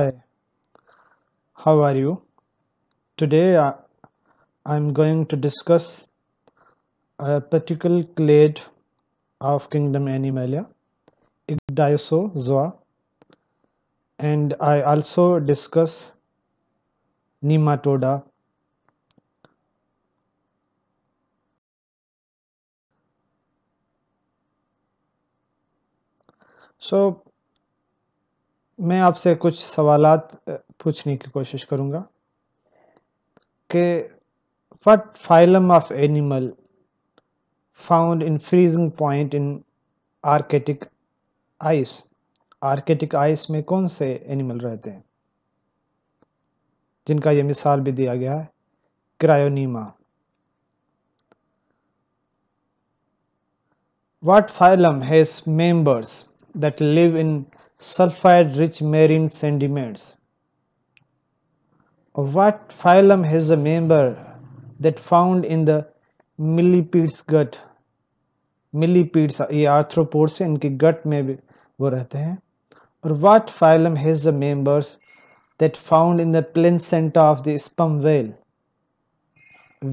Hi, how are you? Today I, uh, I'm going to discuss a particular clade of kingdom Animalia, Ichthyozoa, and I also discuss Nematoda. So मैं आपसे कुछ सवाल पूछने की कोशिश करूँगा कि what phylum of animal found in freezing point in arctic ice arctic ice में कौन से एनिमल रहते हैं जिनका यह मिसाल भी दिया गया है cryonema what phylum has members that live in sulfide rich marine sediments. What phylum has a member that found in the millipedes gut? millipedes ये आर्थ्रोपोड्स हैं इनके गट में भी वो रहते हैं और what phylum has the members that found in the placenta of the sperm whale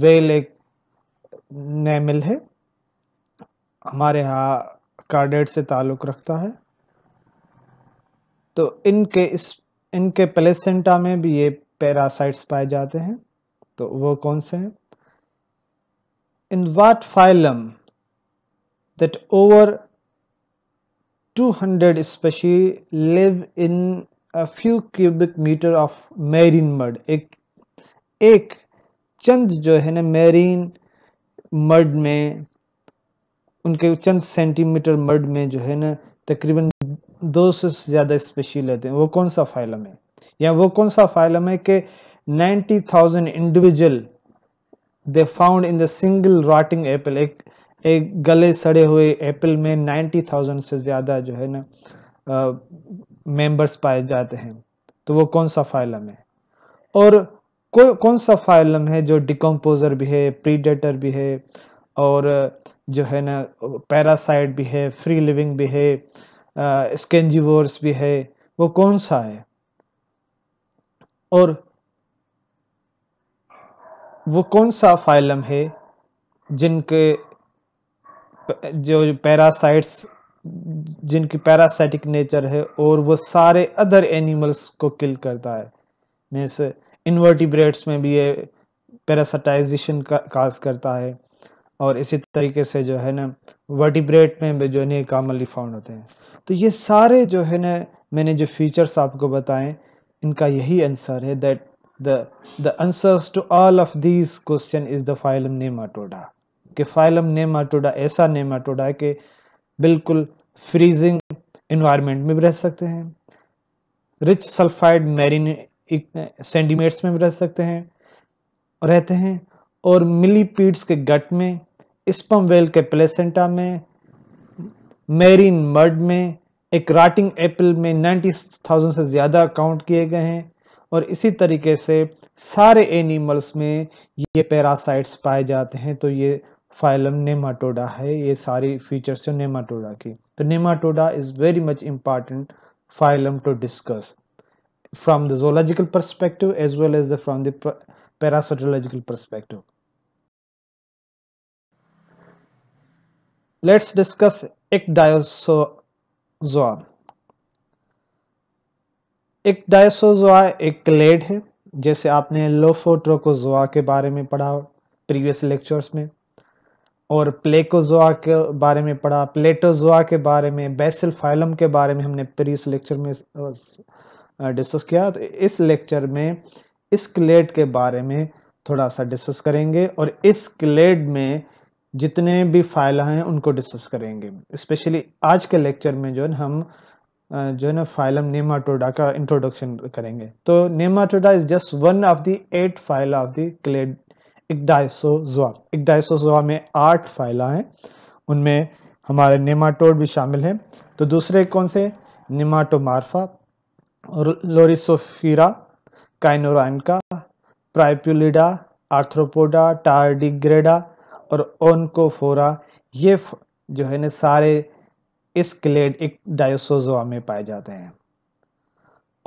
whale एक नेमिल है हमारे यहाँ कार्डेट से ताल्लुक़ रखता है तो इनके इस इनके प्लेसेंटा में भी ये पैरासाइट्स पाए जाते हैं तो वो कौन से हैं in what phylum that over 200 species live in a few cubic meter of marine mud एक एक चंद जो है ना मेरीन मड में उनके चंद सेंटीमीटर मड में जो है ना तकरीबन दो से ज़्यादा स्पेशी लेते हैं वो कौन सा फाइलम है या वो कौन सा फाइलम है कि 90,000 individual they found in the single rotting apple एक एक गले सड़े हुए एप्पल में 90,000 से ज़्यादा जो है ना मेंबर्स पाए जाते हैं तो वो कौन सा फाइलम है और कोई कौन सा फाइलम है जो डिकम्पोजर भी है प्रीडेटर भी है और जो है ना पैरासाइट भी है फ्री लिविंग भी है स्केंजीवर्स भी है वो कौन सा है और वो कौन सा फाइलम है जिनके जो पैरासाइट्स जिनकी पैरासाइटिक नेचर है और वो सारे अदर एनिमल्स को किल करता है मीन्स इन्वर्टिब्रेट्स में भी ये पैरासाइटाइजेशन का काज करता है और इसी तरीके से जो है ना वर्टिब्रेट में जो है ना फाउंड होते हैं तो ये सारे जो है ना मैंने जो फीचर्स आपको बताएं इनका यही आंसर है that the the answers to all of this question is the phylum nematoda कि फाइलम नेमाटोडा ऐसा नेमाटोडा है कि बिल्कुल फ्रीजिंग इन्वायरमेंट में भी रह सकते हैं रिच सल्फाइड मैरिन सेंटीमीटर्स में भी रह सकते हैं रहते हैं और मिलीपीड्स के गट में स्पम वेल के प्लेसेंटा में मेरीन मर्ड में एक राटिंग एप्पल में 90,000 से ज़्यादा काउंट किए गए हैं और इसी तरीके से सारे एनिमल्स में ये पैरासाइट्स पाए जाते हैं तो ये फाइलम नेमाटोडा है ये सारी फीचर्स हैं नेमाटोडा की तो nematoda is very much important phylum to discuss from the zoological perspective as well as the from the parasitological let's discuss icdiozoa icdiozoa एक क्लेड है जैसे आपने लोफोट्रोकोजोआ के बारे में पढ़ा प्रीवियस लेक्चर्स में और प्लेकोजोआ के बारे में पढ़ा प्लेटोजोआ के बारे में बेसिल फाइलम के बारे में हमने प्रीवियस लेक्चर में डिस्कस किया तो इस लेक्चर में इस क्लेड के बारे में थोड़ा सा डिस्कस करेंगे और इस क्लेड में जितने भी फाइल हैं उनको डिस्कस करेंगे स्पेशली आज के लेक्चर में जो है हम जो है ना फाइलम नेमाटोडा का इंट्रोडक्शन करेंगे तो nematoda is just one of the eight phyla of the clade ecdysozoa ecdysozoa में आठ फाइल हैं उनमें हमारे नेमाटोड भी शामिल हैं तो दूसरे कौन से नेमाटोमार्फा और लोरिसोफीरा काइनोरानका प्राइप्यूलिडा आर्थ्रोपोडा टारडिग्रेडा और ओनकोफोरा ये जो है ना सारे इस क्लेड एक डायोसोजोआ में पाए जाते हैं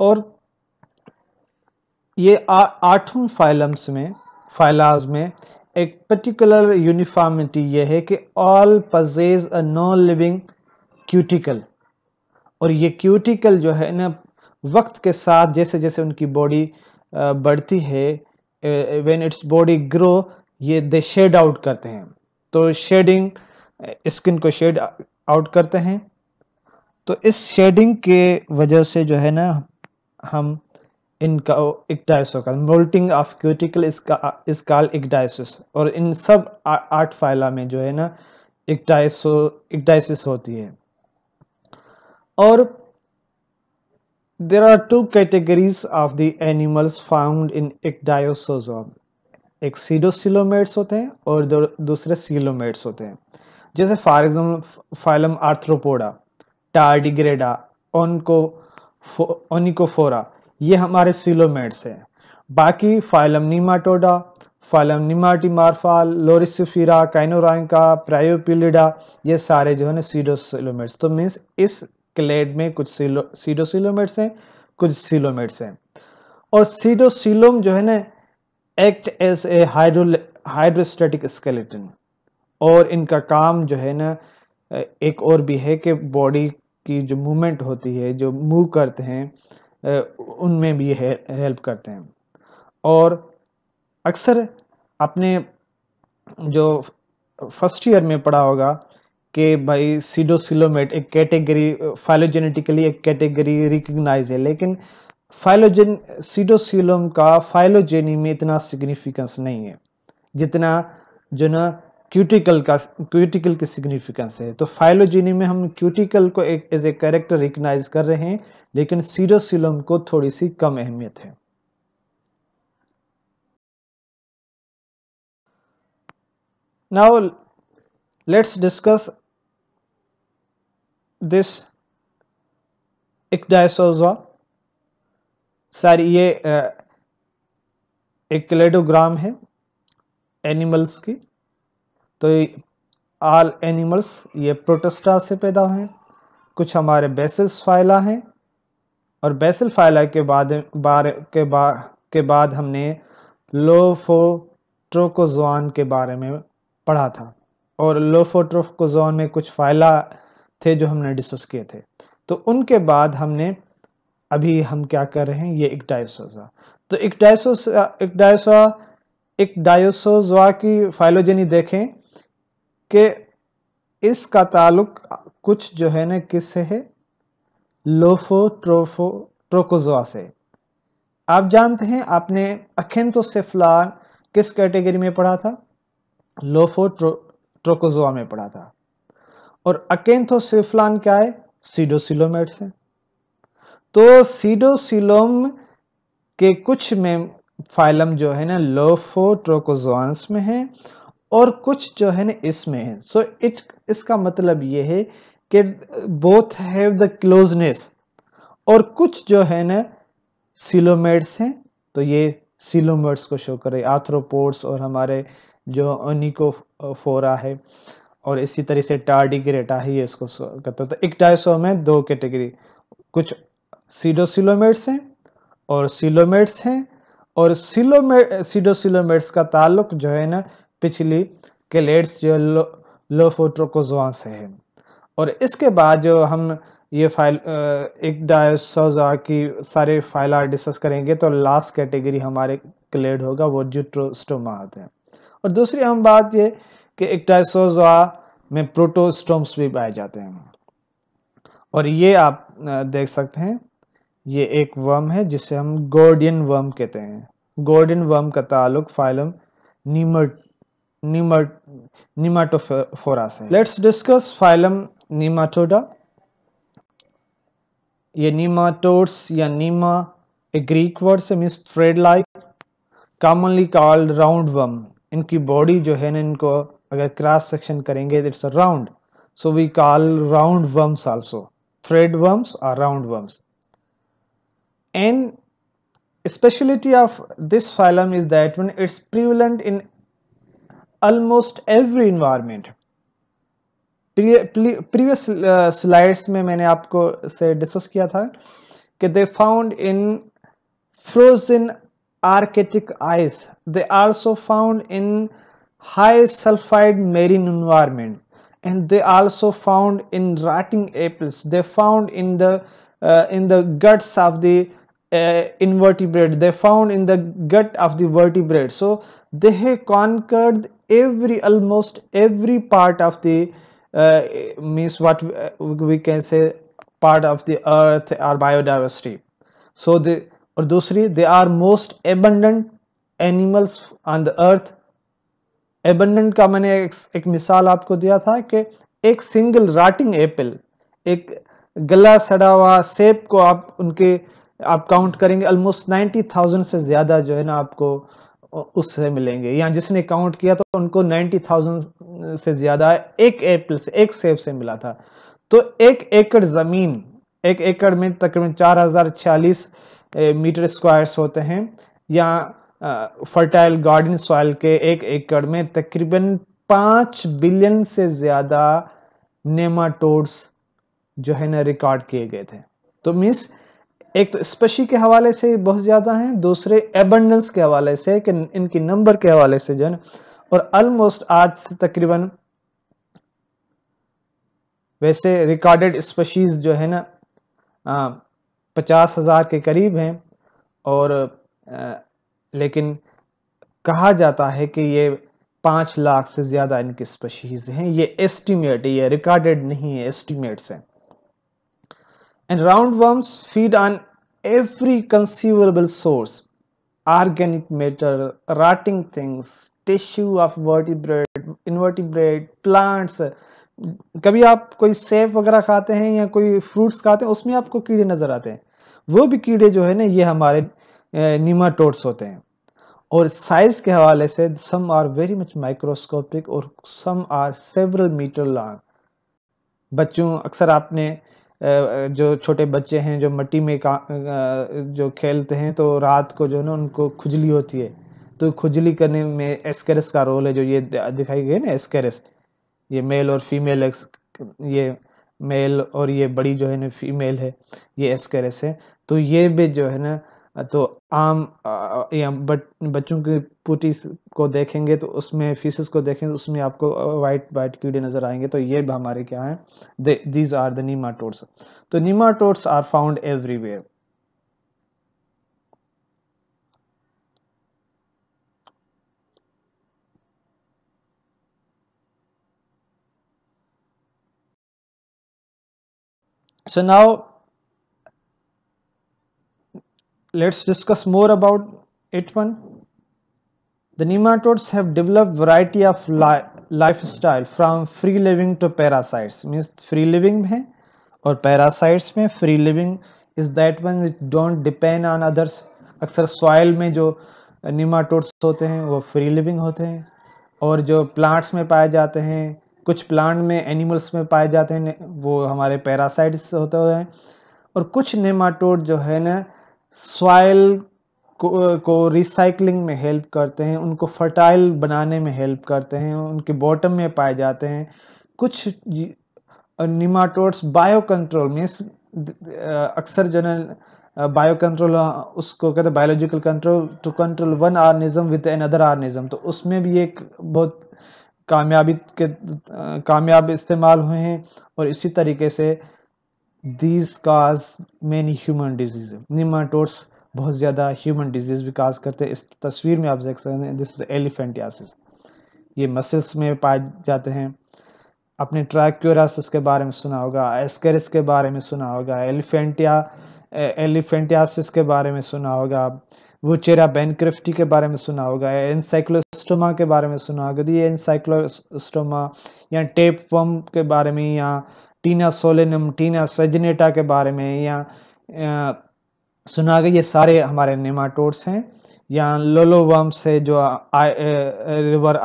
और ये आठों फाइलम्स में फाइलाज में एक पर्टिकुलर यूनिफॉर्मिटी ये है कि all possess a non living cuticle और ये क्यूटिकल जो है ना वक्त के साथ जैसे जैसे उनकी बॉडी बढ़ती है व्हेन इट्स बॉडी ग्रो ये दे शेड आउट करते हैं तो शेडिंग स्किन को शेड आउट करते हैं तो इस शेडिंग के वजह से जो है ना हम इनका एक इक्डाइसोकल मोल्टिंग ऑफ क्यूटिकल इसका इस एक डायसिस और इन सब आठ फाइला में जो है ना एक डायसो एक डायसिस होती है और there are two categories of the animals found in एक डायोसोजॉम एक सीडोसिलोमेट्स होते हैं और दूसरे सीलोमेट्स होते हैं जैसे for example phylum arthropoda tardigrada onycho onychophora ये हमारे सीलोमेट्स हैं बाकी फाइलम निमाटोडा फाइलम निमाटी मार्फाल लोरिसफीरा काइनोराइंका प्रायोपिलिडा ये सारे जो है ना सीडोसिलोमेट्स तो मीन्स इस क्लेड में कुछ सीडोसिलोमेट्स हैं कुछ सीलोमेट्स हैं और सीडोसिलोम जो है ना act as a hydro hydrostatic skeleton और इनका काम जो है ना एक और भी है कि बॉडी की जो मूवमेंट होती है जो मूव करते हैं उनमें भी हेल्प करते हैं और अक्सर अपने जो फर्स्ट ईयर में पढ़ा होगा कि भाई सीडोसिलोमेट एक कैटेगरी फाइलोजेनेटिकली एक कैटेगरी रिकग्नाइज है लेकिन फाइलोजेन सीडोसिलोम का फाइलोजेनी में इतना सिग्निफिकेंस नहीं है जितना जो ना क्यूटिकल का क्यूटिकल की सिग्निफिकेंस है तो फाइलोजेनी में हम क्यूटिकल को एक एज ए कैरेक्टर रिकनाइज कर रहे हैं लेकिन सीडोसिलोम को थोड़ी सी कम अहमियत है now let's discuss this ecdysozoa sir ये एक किलेडोग्राम है एनिमल्स की तो आल एनिमल्स ये प्रोटेस्टा से पैदा हैं कुछ हमारे बेसल्स फाइला हैं और बेसल फाइला के बाद बारे के बा के बाद हमने लोफोट्रोकोजोन के बारे में पढ़ा था और लोफोट्रोकोजोन में कुछ फाइला थे जो हमने डिस्कस किए थे तो उनके बाद हमने अभी हम क्या कर रहे हैं ये एक डायसोजा तो एक डायसोजा एक डायसो एक डायसोजोआ की फाइलोजेनी देखें कि इसका ताल्लुक कुछ जो है ना किससे है लोफो ट्रोफो ट्रोकोजोआ से आप जानते हैं आपने अखेंतोसेफ्लान किस कैटेगरी में पढ़ा था लोफो ट्रो ट्रोकोजोआ में पढ़ा था और अकेंथोसिफ्लान क्या है सीडोसिलोमेट्स हैं तो सीडोसिलोम के कुछ में फाइलम जो है ना लोफोट्रोकोजोन्स में है और कुछ जो है ना इसमें है सो so इट इसका मतलब ये है कि बोथ हैव द क्लोजनेस और कुछ जो है ना सिलोमेट्स हैं तो ये सिलोमेट्स को शो करें आर्थ्रोपोड्स और हमारे जो ओनिकोफोरा है और इसी तरह से टार्डिग्रेटा ही है इसको कहते तो एक डायसो में दो कैटेगरी कुछ सीडोसिलोमेट्स हैं और सिलोमेट्स हैं और सिलोमे सीडोसिलोमेट्स का ताल्लुक जो है ना पिछली केलेट्स जो लो, लोफोट्रोकोजोआ से है और इसके बाद जो हम ये फाइल एक डायसोजा की सारे फाइल डिस्कस करेंगे तो लास्ट कैटेगरी हमारे क्लेड होगा वो जूट्रोस्टोमा आते हैं और दूसरी हम बात ये कि एक डायसोजा में प्रोटोस्टोम्स भी पाए जाते हैं और ये आप देख सकते हैं ये एक वर्म है जिसे हम गोर्डियन वर्म कहते हैं गोर्डियन वर्म का ताल्लुक फाइलम नीमट नीमट नीमाटोफोरा से लेट्स डिस्कस फाइलम नीमाटोडा ये नीमाटोड्स या नीमा ए ग्रीक वर्ड से means thread like commonly called round worm इनकी बॉडी जो है ना इनको अगर क्रॉस सेक्शन करेंगे it's a round so we call round worms also thread worms और round worms and speciality of this phylum is that when it's prevalent in almost every environment previous slides में मैंने आपको से discuss किया था कि they found in frozen arctic ice they also found in high sulfide marine environment and they also found in rotting apples they found in the uh, in the guts of the uh, invertebrate they found in the gut of the vertebrate so they have conquered every almost every part of the uh, means what we can say part of the earth or biodiversity so the और दूसरी they are most abundant animals on the earth abundant का मैंने एक, एक मिसाल आपको दिया था कि एक सिंगल राटिंग एप्पल एक गला सड़ा हुआ सेब को आप उनके आप काउंट करेंगे ऑलमोस्ट नाइन्टी थाउजेंड से ज़्यादा जो है ना आपको उससे मिलेंगे या जिसने काउंट किया तो उनको नाइन्टी थाउजेंड से ज़्यादा एक एप्पल से एक सेब से मिला था तो एक एकड़ ज़मीन एक एकड़ में तकरीबन चार हज़ार छियालीस मीटर स्क्वायर्स होते हैं या फर्टाइल गार्डन सॉइल के एक एकड़ में तकरीबन पाँच बिलियन से ज़्यादा नेमाटोड्स जो है ना रिकॉर्ड किए गए थे तो मीन्स एक तो स्पेशी के हवाले से बहुत ज़्यादा हैं दूसरे एबंडेंस के हवाले से कि इनकी नंबर के हवाले से जो है ना और ऑलमोस्ट आज से तकरीबन वैसे रिकॉर्डेड स्पेशीज़ जो है ना पचास हज़ार के करीब हैं और आ, लेकिन कहा जाता है कि ये पाँच लाख से ज़्यादा इनकी स्पेशीज़ हैं ये एस्टिमेट ये रिकॉर्डेड नहीं है एस्टिमेट्स हैं and roundworms feed on every conceivable source organic matter, rotting things, tissue of vertebrate invertebrate plants कभी आप कोई सेब वगैरह खाते हैं या कोई फ्रूट्स खाते हैं उसमें आपको कीड़े नज़र आते हैं वो भी कीड़े जो है ना ये हमारे नीमाटोड्स होते हैं और साइज के हवाले से some are very much microscopic और some are several meter long बच्चों अक्सर आपने जो छोटे बच्चे हैं जो मट्टी में का जो खेलते हैं तो रात को जो है ना उनको खुजली होती है तो खुजली करने में एस्केरेस का रोल है जो ये दिखाई गई ना एस्केरेस ये मेल और फीमेल एक्स ये मेल और ये बड़ी जो है ना फीमेल है ये एस्केरेस है तो ये भी जो है ना तो आम या बट बच्चों के पुटीज को देखेंगे तो उसमें फीसिस को देखेंगे तो उसमें आपको वाइट वाइट कीड़े नज़र आएंगे तो ये हमारे क्या हैं दीज आर द नीमाटोड्स तो nematodes are found everywhere so now let's discuss more about it one the nematodes have developed variety of li lifestyle from free living to parasites means free living mein aur parasites mein free living is that one which don't depend on others aksar soil mein jo nematodes hote hain wo free living hote hain aur jo plants mein paaye jate hain kuch plant mein animals mein paaye jate hain wo hamare parasites hote hain aur kuch nematode jo hai na soil को, को recycling में help करते हैं उनको fertile बनाने में help करते हैं उनके बॉटम में पाए जाते हैं कुछ निमाटोड्स बायो कंट्रोल मीन्स अक्सर जो है बायो कंट्रोल उसको कहते हैं biological control to control one organism with another organism तो उसमें भी एक बहुत कामयाबी के कामयाब इस्तेमाल हुए हैं और इसी तरीके से these cause many human disease nematodes बहुत ज़्यादा ह्यूमन डिजीज़ भी काज करते हैं इस तस्वीर में आप देख सकते हैं दिस इज एलिफेंटियासिस ये मसल्स में पाए जाते हैं अपने ट्रैक्योरासिस के बारे में सुना होगा एस्केरिस के बारे में सुना होगा एलिफेंटिया एलिफेंटियासिस eh, के बारे में सुना होगा वो चेरा बेनक्रिफ्टी के बारे में सुना होगा एनसाइक्लोस्टोमा के बारे में सुना होगा तो ये एनसाइक्लोस्टोमा या टेप के बारे में या टीना सोलेनम टीना सजनेटा के बारे में या सुना कि ये सारे हमारे नेमाटोड्स हैं या लोलो वर्म्स है जो आ, रिवर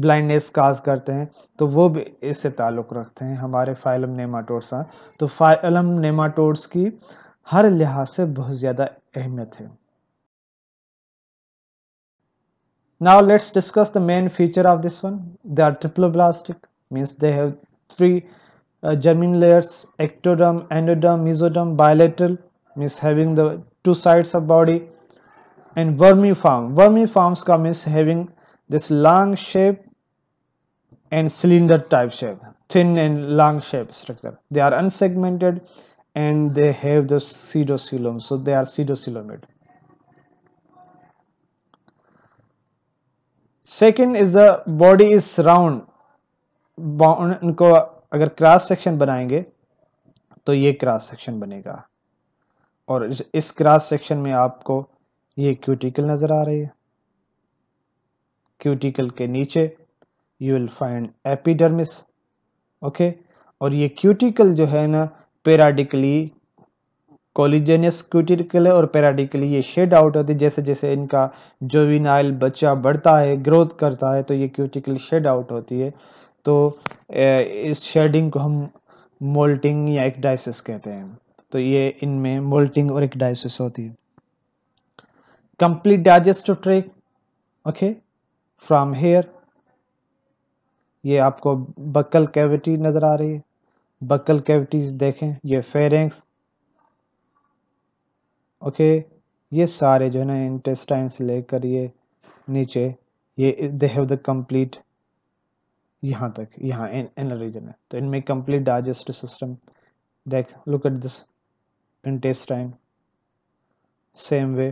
ब्लाइंडनेस काज करते हैं तो वो भी इससे ताल्लुक़ रखते हैं हमारे फाइलम नेमाटोड्स का तो फाइलम नेमाटोड्स की हर लिहाज से बहुत ज़्यादा अहमियत है Now let's discuss the main feature of this one. They are triploblastic, means they have three uh, germinal layers ectoderm endoderm mesoderm bilateral means having the two sides of body and vermiform vermiforms come is having this long shape and cylinder type shape thin and long shape structure they are unsegmented and they have the pseudocylum so they are pseudocylamid second is the body is round उनको अगर cross section बनाएंगे तो ये cross section बनेगा और इस cross section में आपको ये क्यूटिकल नज़र आ रही है क्यूटिकल के नीचे you will find epidermis okay और ये क्यूटिकल जो है ना पेराडिकली कॉलिजेनियस क्यूटिकल है और पेराडिकली ये शेड आउट होती है जैसे जैसे इनका जोविनाइल बच्चा बढ़ता है ग्रोथ करता है तो ये क्यूटिकल शेड आउट होती है तो इस शेडिंग को हम मोल्टिंग या एक डाइसिस कहते हैं तो ये इनमें मोल्टिंग और एक डाइसिस होती है complete digestive tract okay from here ये आपको बकल कैविटी नज़र आ रही है बकल कैविटीज देखें ये फेरेंक्स ओके ये सारे जो है ना इंटेस्टाइन से लेकर ये नीचे ये दे हैव द कंप्लीट यहाँ तक यहाँ इन रीजन में तो इनमें कंप्लीट डाइजेस्टिव सिस्टम देख look at this intestine same way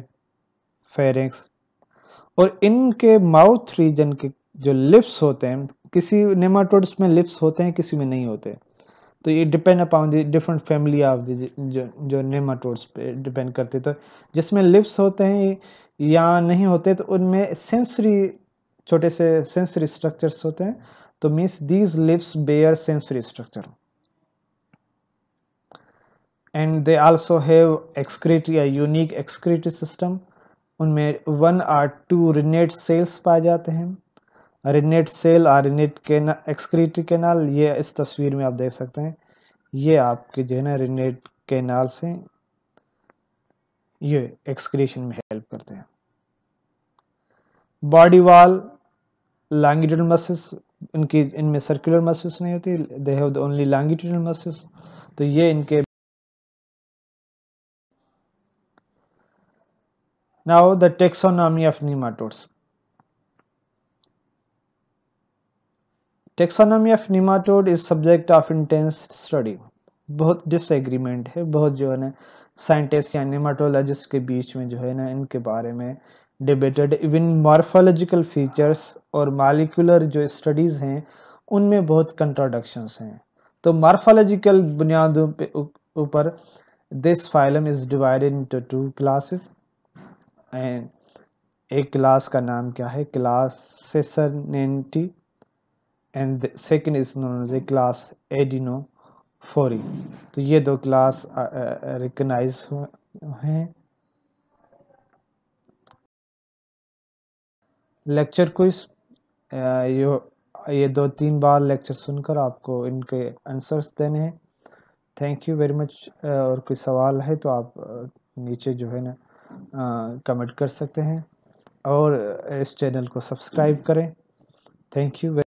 pharynx और इनके माउथ रीजन के जो लिप्स होते हैं किसी नेमाटोड्स में लिप्स होते हैं किसी में नहीं होते तो ये depend upon the different family of the जो जो नेमाटोड्स पे डिपेंड करते तो जिसमें लिप्स होते हैं या नहीं होते तो उनमें सेंसरी छोटे से सेंसरी स्ट्रक्चर्स होते हैं तो means these leaves bear sensory structure and they also have excretory a unique excretory system उनमें one or two renette cells पाए जाते हैं रिनेट सेल और रिनेट केना एक्सक्रीटरी केनाल ये इस तस्वीर में आप देख सकते हैं ये आपके जो है ना रिनेट केनाल से ये एक्सक्रीशन में हेल्प करते हैं बॉडी वाल लैंग्वेज मसल्स उनकी इनमें सर्कुलर मसल्स नहीं होती they have the only longitudinal muscles तो ये इनके now the taxonomy of nematodes taxonomy of nematode is subject of intense study बहुत डिसएग्रीमेंट है बहुत जो है ना साइंटिस्ट या नीमाटोलॉजिस्ट के बीच में जो है ना इनके बारे में डिबेटेड इवन मॉर्फोलॉजिकल फीचर्स और मालिकुलर जो स्टडीज़ हैं उनमें बहुत कंट्राडक्शंस हैं तो मॉर्फोलॉजिकल बुनियादों पे ऊपर this phylum is divided into two classes and एक क्लास का नाम क्या है class and second is known as a class adenophorea तो ये दो क्लास रिकनाइज हैं लेक्चर क्विज ये ये दो तीन बार लेक्चर सुनकर आपको इनके आंसर्स देने हैं थैंक यू वेरी मच और कोई सवाल है तो आप नीचे जो है ना कमेंट कर सकते हैं और इस चैनल को सब्सक्राइब करें थैंक यू